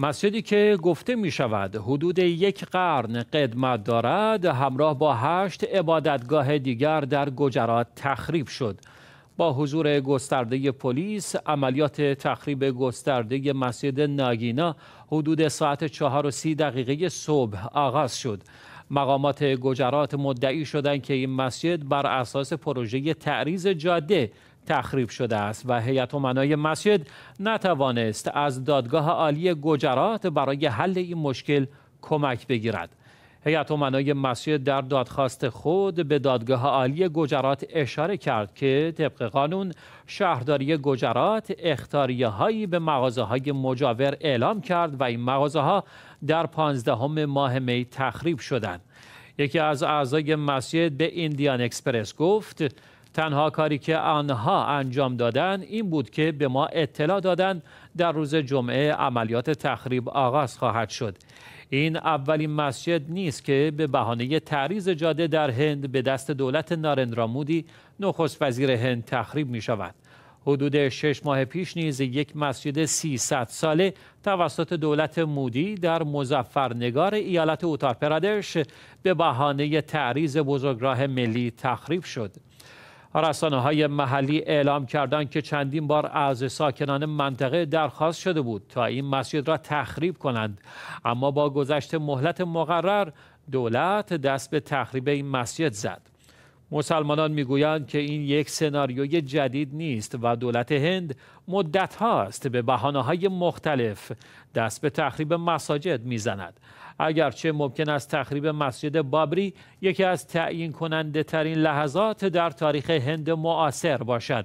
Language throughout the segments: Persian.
مسجدی که گفته می شود حدود یک قرن قدمت دارد همراه با هشت عبادتگاه دیگر در گجرات تخریب شد. با حضور گسترده پلیس عملیات تخریب گسترده مسجد ناگینا حدود ساعت چهار و سی دقیقه صبح آغاز شد. مقامات گجرات مدعی شدند که این مسجد بر اساس پروژه تعریز جاده تخریب شده است و هیئت امنای مسجد نتوانست از دادگاه عالی گجرات برای حل این مشکل کمک بگیرد هیئت امنای مسجد در دادخواست خود به دادگاه عالی گجرات اشاره کرد که طبق قانون شهرداری گجرات اختاریه هایی به مغازه های مجاور اعلام کرد و این مغازه ها در پانزدهم ماه می تخریب شدند یکی از اعضای مسجد به ایندیان اکسپرس گفت تنها کاری که آنها انجام دادن این بود که به ما اطلاع دادن در روز جمعه عملیات تخریب آغاز خواهد شد این اولین مسجد نیست که به بهانه تعریض جاده در هند به دست دولت نارندرا مودی نخست وزیر هند تخریب می شود حدود شش ماه پیش نیز یک مسجد 300 ساله توسط دولت مودی در مزفرنگار ایالت اوتار به بهانه تعریض بزرگراه ملی تخریب شد رسانه های محلی اعلام کردند که چندین بار از ساکنان منطقه درخواست شده بود تا این مسجد را تخریب کنند اما با گذشت مهلت مقرر دولت دست به تخریب این مسجد زد مسلمانان میگویند که این یک سناریوی جدید نیست و دولت هند مدت هاست به بهانه های مختلف دست به تخریب مساجد میزند اگرچه ممکن است تخریب مسجد بابری یکی از تعیین کننده ترین لحظات در تاریخ هند معاصر باشد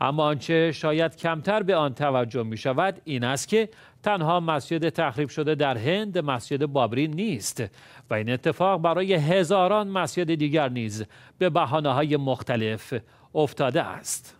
اما آنچه شاید کمتر به آن توجه می شود این است که تنها مسجد تخریب شده در هند مسجد بابری نیست و این اتفاق برای هزاران مسجد دیگر نیز به بحانه های مختلف افتاده است.